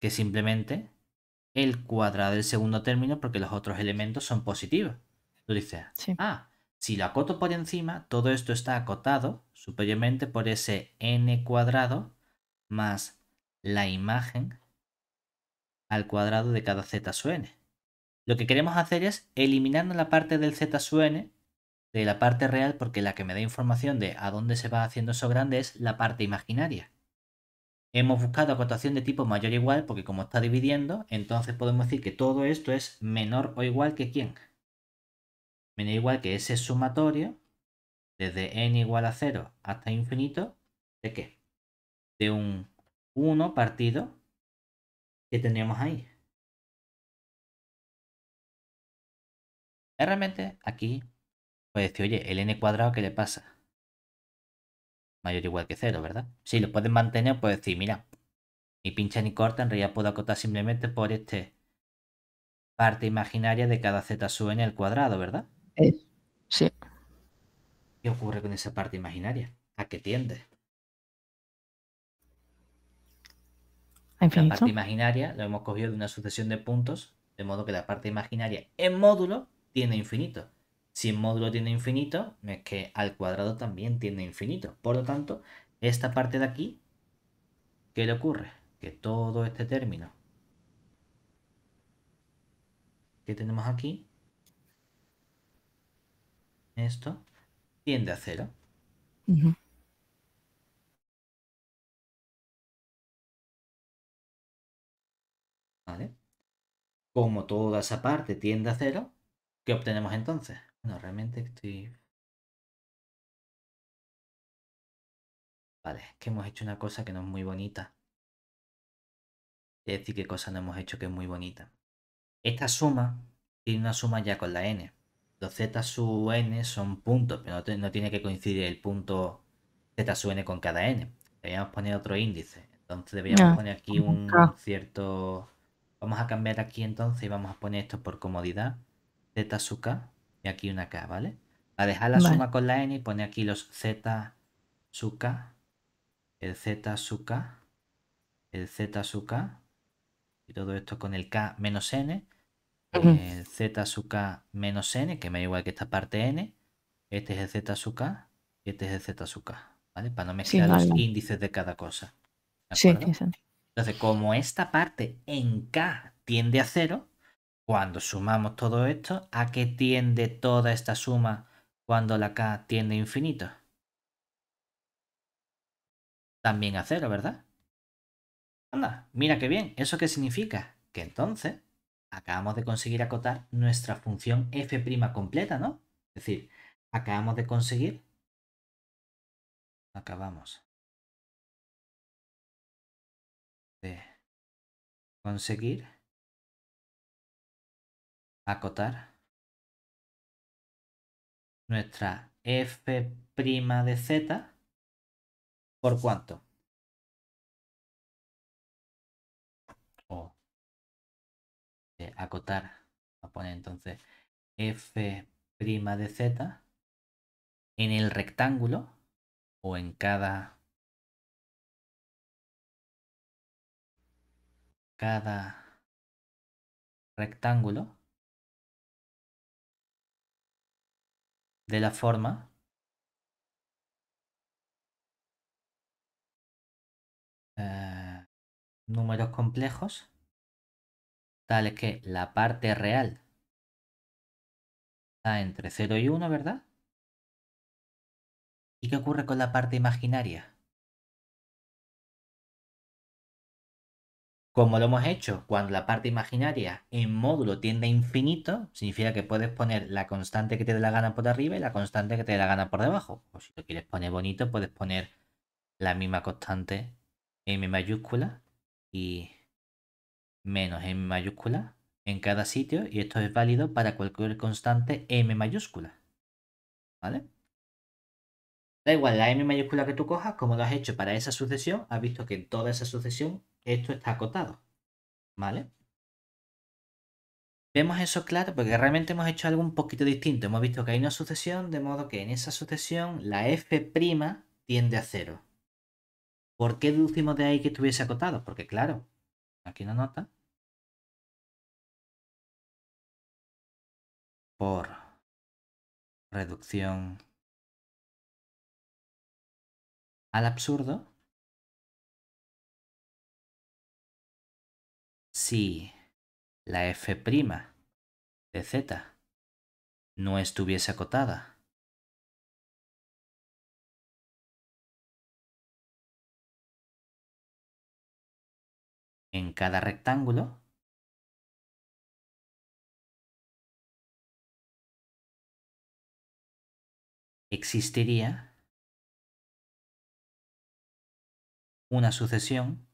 A: Que simplemente el cuadrado del segundo término porque los otros elementos son positivos. ¿Lo dice? ah, si lo acoto por encima, todo esto está acotado superiormente por ese n cuadrado más la imagen al cuadrado de cada z sub n. Lo que queremos hacer es eliminar la parte del z sub n de la parte real porque la que me da información de a dónde se va haciendo eso grande es la parte imaginaria. Hemos buscado acotación de tipo mayor o igual porque como está dividiendo, entonces podemos decir que todo esto es menor o igual que quién. Menor o igual que ese sumatorio desde n igual a 0
C: hasta infinito, ¿de qué? De un 1 partido ¿Qué tenemos ahí. Realmente aquí pues, decir, este, oye, el n cuadrado, ¿qué le pasa?
A: Mayor o igual que cero, ¿verdad? Si lo pueden mantener, pues, decir, mira, ni pincha ni corta, en realidad puedo acotar simplemente por este parte imaginaria de cada z sub n al cuadrado, ¿verdad? Sí. ¿Qué ocurre con esa parte imaginaria? ¿A qué tiende? La parte imaginaria lo hemos cogido de una sucesión de puntos, de modo que la parte imaginaria en módulo tiene infinito. Si en módulo tiene infinito, es que al cuadrado también tiene infinito. Por lo tanto, esta parte de aquí, ¿qué le ocurre? Que todo este término que tenemos aquí,
C: esto, tiende a cero. ¿Vale? Como toda esa parte tiende a cero, ¿qué obtenemos entonces? Bueno, realmente estoy... Vale, es que hemos hecho una cosa que no es muy bonita.
B: Es decir, qué cosa no hemos hecho que es muy bonita. Esta suma tiene una suma ya con la
A: n. Los z sub n son puntos, pero no, tiene que coincidir el punto z sub n con cada n. Debíamos poner otro índice. Entonces debíamos poner aquí un cierto Vamos a cambiar aquí entonces y vamos a poner esto por comodidad. Z su K y aquí una K, ¿vale? A dejar la suma con la N y pone aquí los Z su K, el Z su K, el Z su K y todo esto con el K menos N, el Z su K menos N, que me da igual que esta parte N, este es el Z su K y este es el Z su K, ¿vale? Para no mezclar los índices de cada cosa. sí, sí, sí. Entonces, como esta parte en K tiende a cero, cuando sumamos todo esto, ¿a qué tiende toda esta suma cuando la K tiende a infinito? También a cero, ¿verdad? Anda, mira qué bien. ¿Eso qué significa? Que entonces acabamos de conseguir acotar nuestra función f'
C: completa, ¿no? Es decir, acabamos de conseguir... Acabamos. Este, conseguir acotar nuestra f' prima de z por cuánto? de eh, acotar, a poner entonces f' de z en el rectángulo o en cada cada rectángulo
B: de la forma eh, números complejos tales que la parte real
C: está entre 0 y 1, ¿verdad? ¿Y qué ocurre con la parte imaginaria?
B: como lo hemos hecho cuando la parte imaginaria en módulo tiende a infinito, significa que puedes
A: poner la constante que te dé la gana por arriba y la constante que te dé la gana por debajo. O si lo quieres poner bonito, puedes poner la misma constante m mayúscula y menos m mayúscula en cada sitio y esto es válido para cualquier constante m mayúscula. ¿Vale? Da igual la m mayúscula que tú cojas, como lo has hecho para esa sucesión, has visto que en toda esa sucesión esto está acotado. ¿Vale? Vemos eso claro porque realmente hemos hecho algo un poquito distinto. Hemos visto que hay una sucesión, de modo que en esa sucesión la f'
C: tiende a cero. ¿Por qué deducimos de ahí que estuviese acotado? Porque claro, aquí no nota. Por reducción al absurdo, si la f' de z no estuviese acotada. En cada rectángulo existiría una sucesión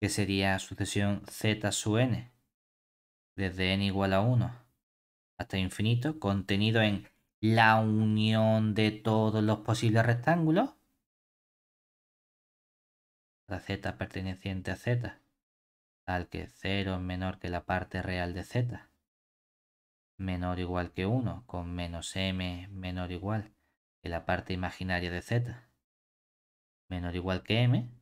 C: que sería sucesión z sub n,
B: desde n igual a 1 hasta infinito, contenido en
A: la unión de todos los posibles rectángulos, la z perteneciente a z, tal que 0 es menor que la parte real de z, menor o igual que 1, con menos m
B: menor o igual que la parte imaginaria de z, menor o igual que m,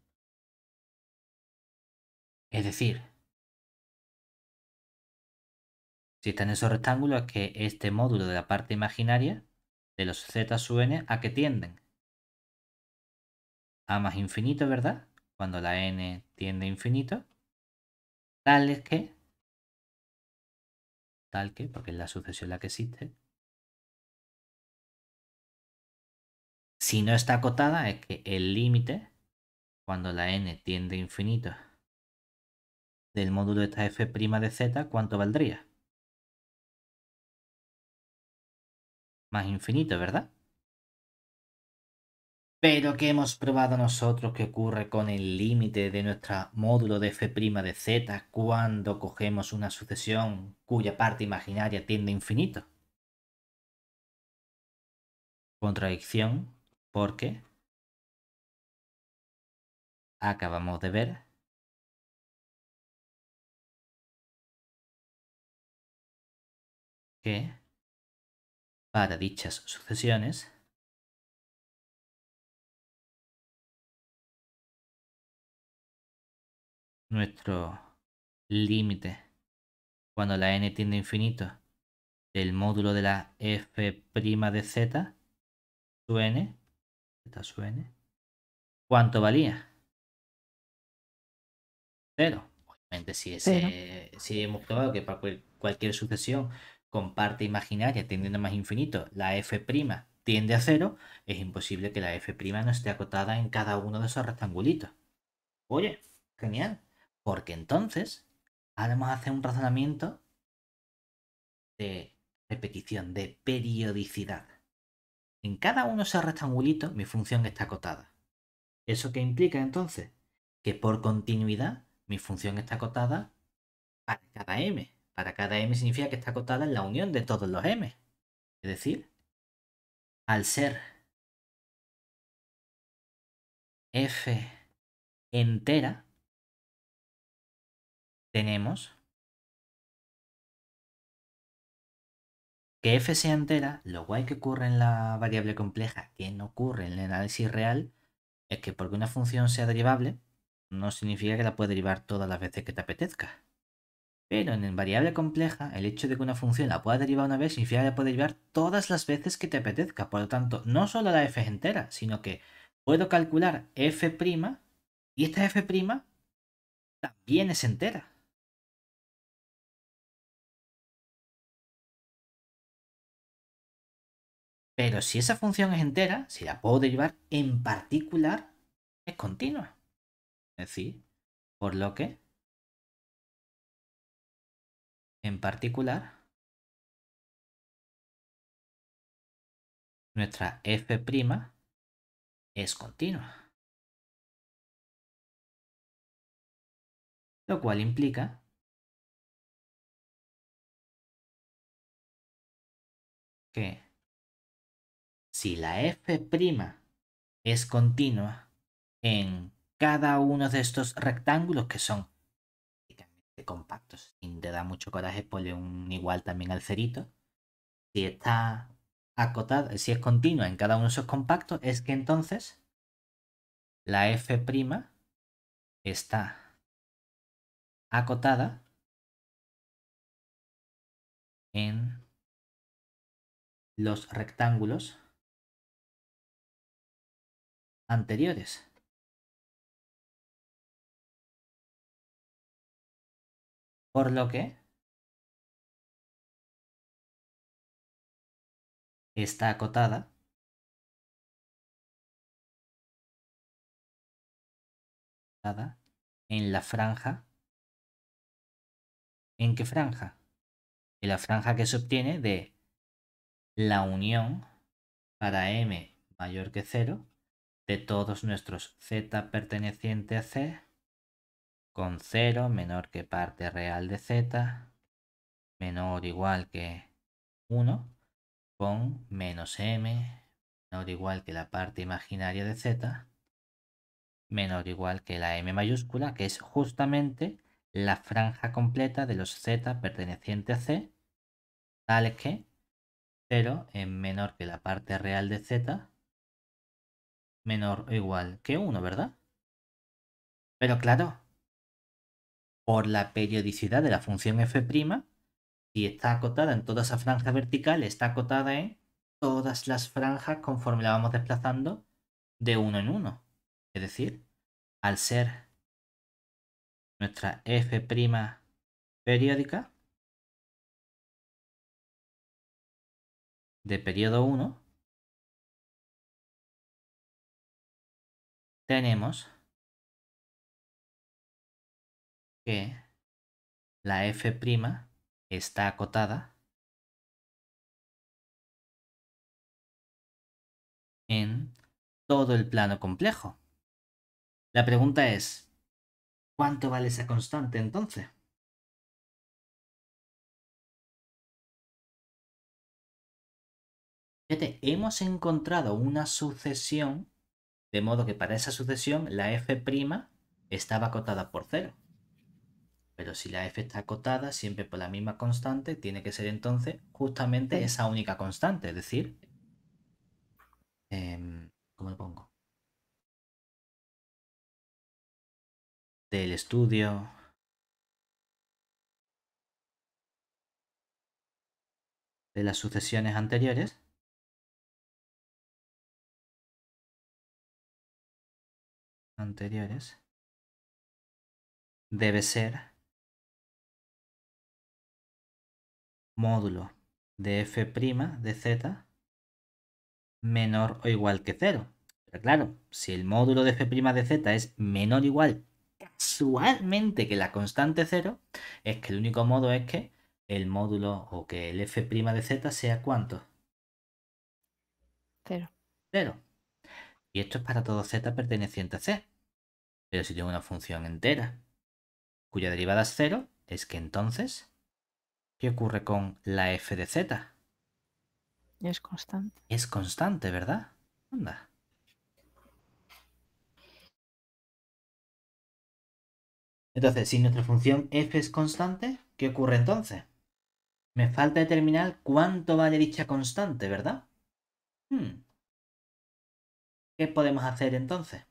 B: es decir, si en esos rectángulos es que este módulo de la parte imaginaria
A: de los z sub n, ¿a que tienden? A más infinito,
B: ¿verdad? Cuando la n tiende a infinito. Tal es que...
C: Tal que, porque es la sucesión la que existe. Si no está acotada, es que el límite,
B: cuando la n tiende a infinito, del módulo de esta f' de
C: z, ¿cuánto valdría? Más infinito, ¿verdad? Pero ¿qué hemos probado nosotros que
A: ocurre con el límite de nuestro módulo de f' de z cuando cogemos
C: una sucesión cuya parte imaginaria tiende a infinito? Contradicción porque acabamos de ver para dichas sucesiones nuestro límite
B: cuando la n tiende a infinito del módulo de la f' de z su n, z su n, ¿cuánto valía? Cero. Obviamente si, si hemos
A: probado que para cualquier sucesión con parte imaginaria tendiendo más infinito, la f' tiende a cero, es imposible que la f' no esté acotada en cada uno de esos rectangulitos. Oye, genial. Porque entonces, ahora vamos a hacer un razonamiento de repetición, de periodicidad. En cada uno de esos rectangulitos mi función está acotada. ¿Eso qué implica entonces? Que por continuidad mi función está acotada para cada
B: m. Para cada m significa que está acotada en la unión de todos los m. Es decir,
C: al ser f entera, tenemos que f sea entera, lo guay que ocurre
A: en la variable compleja, que no ocurre en el análisis real, es que porque una función sea derivable, no significa que la pueda derivar todas las veces que te apetezca. Pero en variable compleja, el hecho de que una función la pueda derivar una vez significa que la puede derivar todas las veces que te apetezca. Por lo tanto, no solo la f es entera, sino que puedo calcular f'
C: y esta f' también es entera. Pero si esa función es entera, si la puedo derivar en particular, es continua. Es decir, por lo que en particular, nuestra f' es continua. Lo cual implica que si la f' es continua en
A: cada uno de estos rectángulos que son compactos. y te da mucho coraje, ponle un igual también al cerito. Si está acotada,
B: si es continua en cada uno de esos compactos, es que entonces la f'
C: está acotada en los rectángulos anteriores. Por lo que está acotada en la franja. ¿En
B: qué franja? En la franja que se obtiene de la unión
A: para m mayor que 0 de todos nuestros z perteneciente a c con 0 menor que parte real de z menor o igual que 1 con menos m menor o igual que la parte imaginaria de z menor o igual que la m mayúscula que es justamente la franja completa de los z pertenecientes a c tal que 0 es menor que la parte real de z menor o igual que 1, ¿verdad? Pero claro, por la periodicidad de la función f', si está acotada en toda esa franja vertical, está acotada en todas las franjas conforme la vamos desplazando de uno en uno. Es decir,
C: al ser nuestra f' periódica de periodo 1, tenemos la f' está acotada en todo el plano complejo. La pregunta es, ¿cuánto vale esa constante entonces?
B: hemos encontrado una sucesión, de modo que para esa sucesión la f'
A: estaba acotada por cero. Pero si la f está acotada siempre por la misma constante, tiene que ser entonces justamente esa única constante. Es decir,
C: em, ¿cómo lo pongo? Del estudio. de las sucesiones anteriores. anteriores debe ser módulo de f' de z
A: menor o igual que 0. Pero claro, si el módulo de f' de z es menor o igual casualmente que la constante 0, es que el único modo es que el módulo o que el f' de z sea cuánto? 0. 0. Y esto es para todo z perteneciente a c. Pero si tengo una función entera cuya derivada es 0, es que entonces ¿Qué ocurre con la f de z? Es constante. Es
B: constante, ¿verdad? Anda. Entonces, si nuestra función f es constante, ¿qué ocurre
A: entonces? Me falta determinar cuánto vale dicha constante, ¿verdad?
C: Hmm. ¿Qué podemos hacer entonces?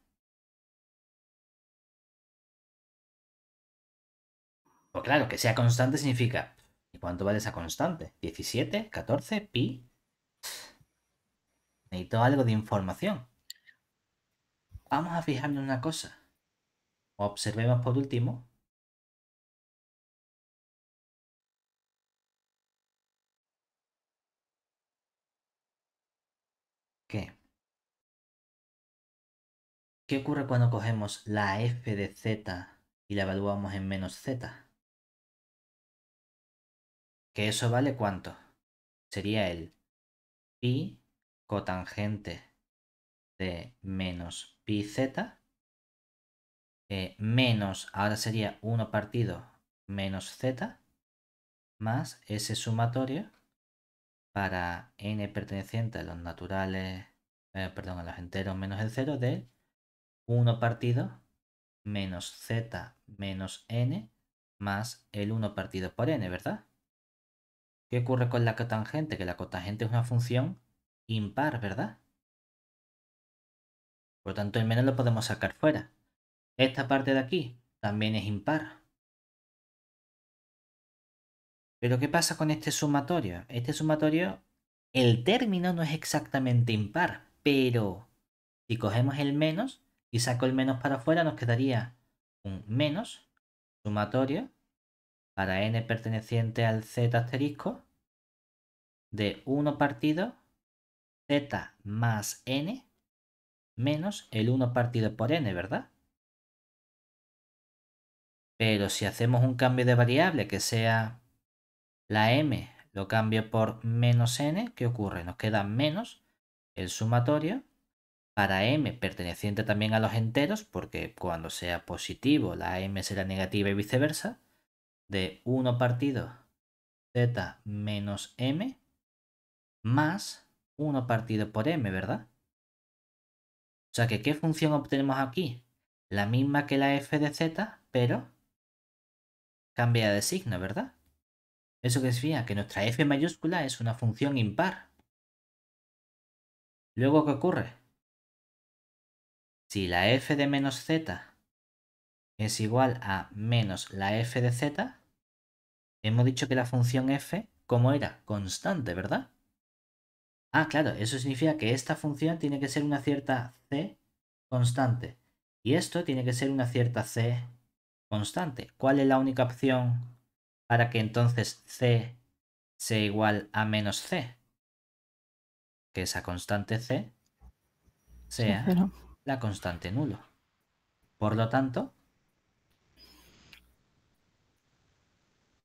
C: Pues claro, que sea constante
B: significa cuánto vale esa constante? ¿17? ¿14? ¿Pi?
A: Necesito algo de información. Vamos a fijarnos en una cosa.
B: Observemos por último. ¿Qué? ¿Qué ocurre cuando cogemos la f de z y la evaluamos en menos z? ¿Que eso vale cuánto? Sería el pi cotangente de menos pi z
A: menos, ahora sería 1 partido menos z más ese sumatorio para n perteneciente a los naturales, eh, perdón, a los enteros menos el 0 de 1 partido menos z menos n más el 1 partido por n, ¿verdad? ¿Qué ocurre con la cotangente? Que la cotangente es una función
C: impar, ¿verdad? Por lo tanto, el menos lo podemos sacar fuera. Esta parte de aquí también es impar.
A: Pero ¿qué pasa con este sumatorio? Este sumatorio, el término no es exactamente impar, pero si cogemos el menos y saco el menos para afuera, nos quedaría un menos sumatorio para n perteneciente al z asterisco de 1 partido z más n menos el 1 partido por n, ¿verdad? Pero si hacemos un cambio de variable que sea la m, lo cambio por menos n, ¿qué ocurre? Nos queda menos el sumatorio para m perteneciente también a los enteros, porque cuando sea positivo la m será negativa y viceversa, de 1 partido z menos m más 1 partido por m, ¿verdad? O sea que, ¿qué función obtenemos aquí? La misma que la f de z, pero cambia de signo, ¿verdad?
B: Eso que significa que nuestra f mayúscula es una función impar. Luego, ¿qué ocurre? Si la f de menos z es igual a menos la f de z. Hemos
A: dicho que la función f, como era? Constante, ¿verdad? Ah, claro, eso significa que esta función tiene que ser una cierta c constante. Y esto tiene que ser una cierta c constante. ¿Cuál es la única opción para que entonces c sea igual a menos c? Que esa constante c sea la constante nulo. Por
B: lo tanto,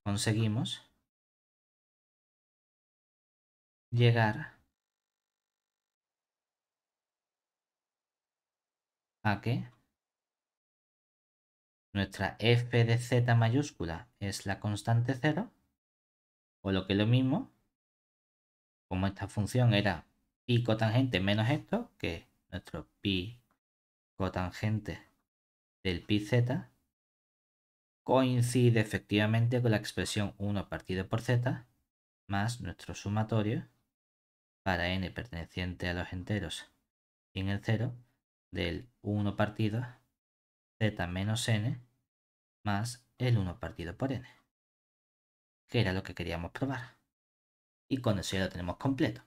B: conseguimos
C: llegar a que
A: nuestra f de z mayúscula es la constante 0, o lo que es lo mismo, como esta función era pi cotangente menos esto, que nuestro pi cotangente del pi z, coincide efectivamente con la expresión 1 partido por z más nuestro sumatorio para n perteneciente a los enteros en el 0 del 1 partido
B: z menos n más el 1 partido por n,
C: que era lo que queríamos probar. Y con eso ya lo tenemos completo.